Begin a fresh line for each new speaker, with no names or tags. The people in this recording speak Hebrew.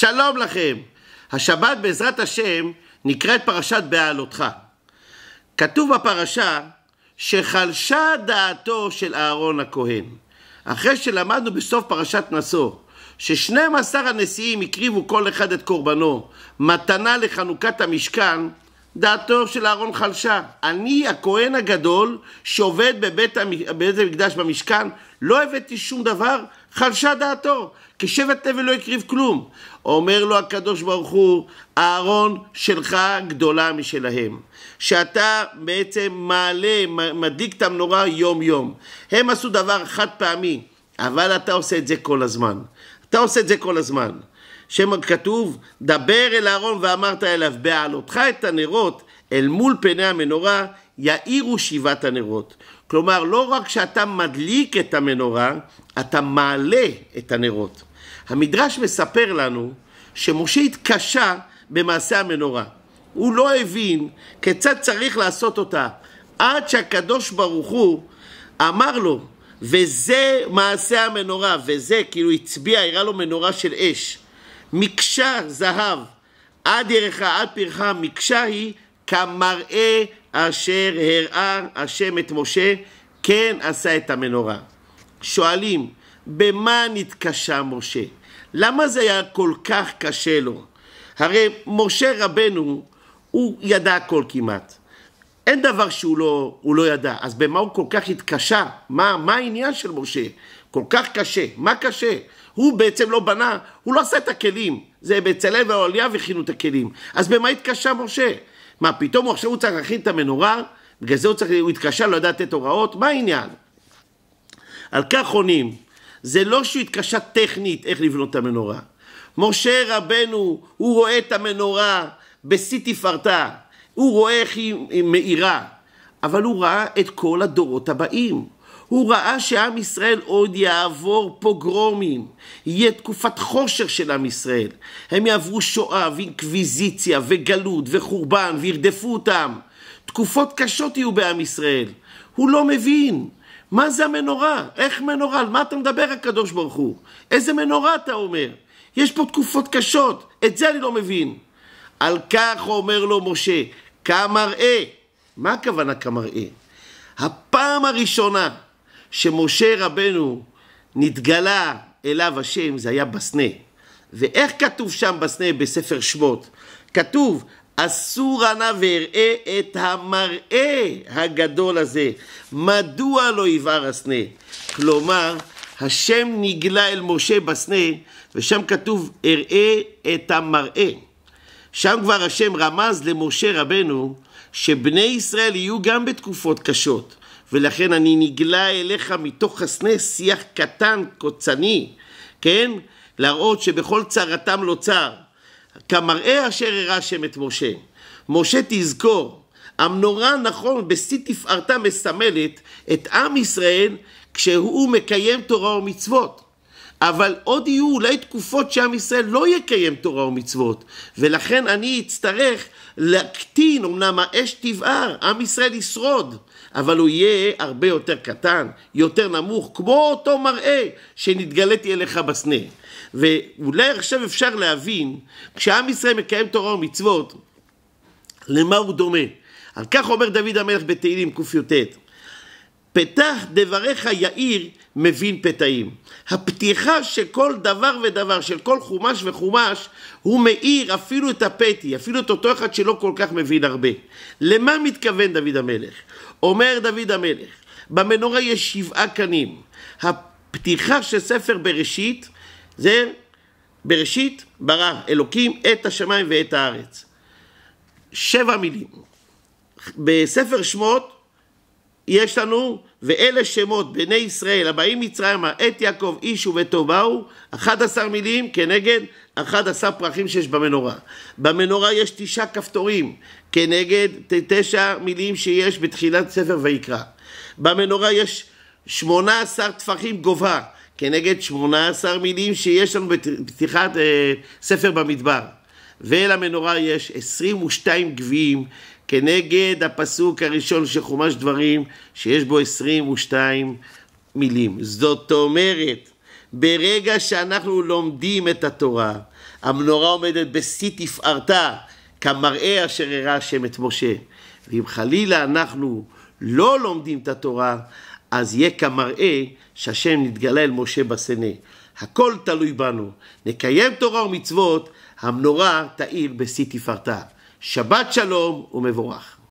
שלום לכם. השבת בעזרת השם נקראת פרשת בעלותך. כתוב בפרשה שחלשה דעתו של אהרון הכהן. אחרי שלמדנו בסוף פרשת נשוא ששנים עשר הנשיאים הקריבו כל אחד את קורבנו, מתנה לחנוכת המשכן, דעתו של אהרון חלשה. אני הכהן הגדול שעובד בבית, בבית המקדש במשכן, לא הבאתי שום דבר, חלשה דעתו. כשבט תבל לא הקריב כלום. אומר לו הקדוש ברוך הוא, אהרון שלך גדולה משלהם. שאתה בעצם מעלה, מדליק את המנורה יום יום. הם עשו דבר חד פעמי, אבל אתה עושה את זה כל הזמן. אתה עושה את זה כל הזמן. כתוב, דבר אל אהרון ואמרת אליו, בעלותך את הנרות אל מול פני המנורה, יאירו שבעת הנרות. כלומר, לא רק שאתה מדליק את המנורה, אתה מעלה את הנרות. המדרש מספר לנו שמשה התקשה במעשה המנורה. הוא לא הבין כיצד צריך לעשות אותה, עד שהקדוש ברוך הוא אמר לו, וזה מעשה המנורה, וזה כאילו הצביע, הראה לו מנורה של אש. מקשה זהב עד ירחה עד פרחה מקשה היא כמראה אשר הראה השם את משה כן עשה את המנורה. שואלים, במה נתקשה משה? למה זה היה כל כך קשה לו? הרי משה רבנו, הוא ידע הכל כמעט. אין דבר שהוא לא, לא ידע, אז במה הוא כל כך התקשה? מה, מה העניין של משה? כל כך קשה. מה קשה? הוא בעצם לא בנה, הוא לא עשה את הכלים. זה בצלאל ואוליאב הכינו את הכלים. אז במה התקשה משה? מה, פתאום הוא עכשיו צריך להכין את המנורה? בגלל זה הוא, צריך, הוא התקשה, לא ידע לתת הוראות? מה העניין? על כך עונים, זה לא שהוא התקשה טכנית איך לבנות את המנורה. משה רבנו, הוא רואה את המנורה בשיא תפארתה, הוא רואה איך היא מאירה, אבל הוא ראה את כל הדורות הבאים. הוא ראה שעם ישראל עוד יעבור פוגרומים, יהיה תקופת חושר של עם ישראל. הם יעברו שואה ואינקוויזיציה וגלות וחורבן וירדפו אותם. תקופות קשות יהיו בעם ישראל. הוא לא מבין. מה זה המנורה? איך מנורה? על מה אתה מדבר הקדוש ברוך הוא? איזה מנורה אתה אומר? יש פה תקופות קשות, את זה אני לא מבין. על כך אומר לו משה, כמראה. מה הכוונה כמראה? הפעם הראשונה שמשה רבנו נתגלה אליו השם, זה היה בסנה. ואיך כתוב שם בסנה בספר שמות? כתוב, אסור ענה ואראה את המראה הגדול הזה. מדוע לא יבער הסנה? כלומר, השם נגלה אל משה בסנה, ושם כתוב, אראה את המראה. שם כבר השם רמז למשה רבנו, שבני ישראל יהיו גם בתקופות קשות. ולכן אני נגלה אליך מתוך הסנה שיח קטן, קוצני, כן? להראות שבכל צרתם לא צר. כמראה אשר הראה השם את משה. משה תזכור, המנורה נכון בשיא תפארתה מסמלת את עם ישראל כשהוא מקיים תורה ומצוות. אבל עוד יהיו אולי תקופות שעם ישראל לא יקיים תורה ומצוות, ולכן אני אצטרך להקטין, אמנם האש תבער, עם ישראל ישרוד, אבל הוא יהיה הרבה יותר קטן, יותר נמוך, כמו אותו מראה שנתגליתי אליך בסנה. ואולי עכשיו אפשר להבין, כשעם ישראל מקיים תורה ומצוות, למה הוא דומה. על כך אומר דוד המלך בתהילים קי"ט. פתח דבריך יאיר מבין פתאים. הפתיחה של כל דבר ודבר, של כל חומש וחומש, הוא מאיר אפילו את הפתי, אפילו את אותו אחד שלא כל כך מבין הרבה. למה מתכוון דוד המלך? אומר דוד המלך, במנורה יש שבעה קנים. הפתיחה של ספר בראשית זה בראשית ברא אלוקים את השמיים ואת הארץ. שבע מילים. בספר שמות יש לנו, ואלה שמות בני ישראל הבאים מצרימה את יעקב איש וביתו באו, 11 מילים כנגד 11 פרחים שיש במנורה. במנורה יש תשעה כפתורים כנגד תשע מילים שיש בתחילת ספר ויקרא. במנורה יש 18 טפחים גובה כנגד 18 מילים שיש לנו בפתיחת אה, ספר במדבר. ולמנורה יש 22 גביעים כנגד הפסוק הראשון של חומש דברים, שיש בו 22 מילים. זאת אומרת, ברגע שאנחנו לומדים את התורה, המנורה עומדת בשיא תפארתה, כמראה אשר הראה השם את משה. ואם חלילה אנחנו לא לומדים את התורה, אז יהיה כמראה שהשם נתגלה אל משה בסנה. הכל תלוי בנו. נקיים תורה ומצוות, המנורה תאיר בשיא תפארתה. שבת שלום ומבורך.